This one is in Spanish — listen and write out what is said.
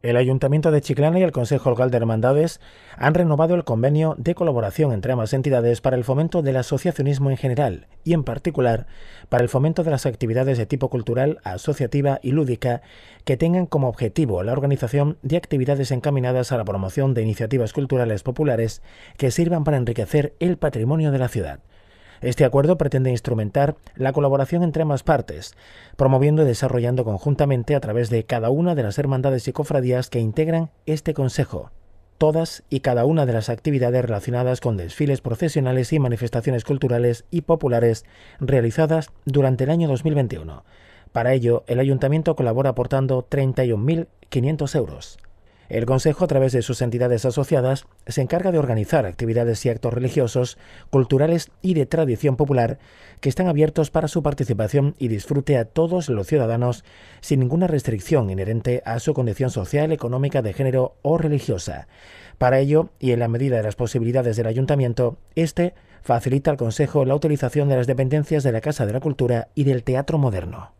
El Ayuntamiento de Chiclana y el Consejo Local de Hermandades han renovado el convenio de colaboración entre ambas entidades para el fomento del asociacionismo en general y, en particular, para el fomento de las actividades de tipo cultural, asociativa y lúdica que tengan como objetivo la organización de actividades encaminadas a la promoción de iniciativas culturales populares que sirvan para enriquecer el patrimonio de la ciudad. Este acuerdo pretende instrumentar la colaboración entre ambas partes, promoviendo y desarrollando conjuntamente a través de cada una de las hermandades y cofradías que integran este Consejo todas y cada una de las actividades relacionadas con desfiles profesionales y manifestaciones culturales y populares realizadas durante el año 2021. Para ello, el ayuntamiento colabora aportando 31.500 euros. El Consejo, a través de sus entidades asociadas, se encarga de organizar actividades y actos religiosos, culturales y de tradición popular que están abiertos para su participación y disfrute a todos los ciudadanos sin ninguna restricción inherente a su condición social, económica, de género o religiosa. Para ello, y en la medida de las posibilidades del ayuntamiento, este facilita al Consejo la utilización de las dependencias de la Casa de la Cultura y del Teatro Moderno.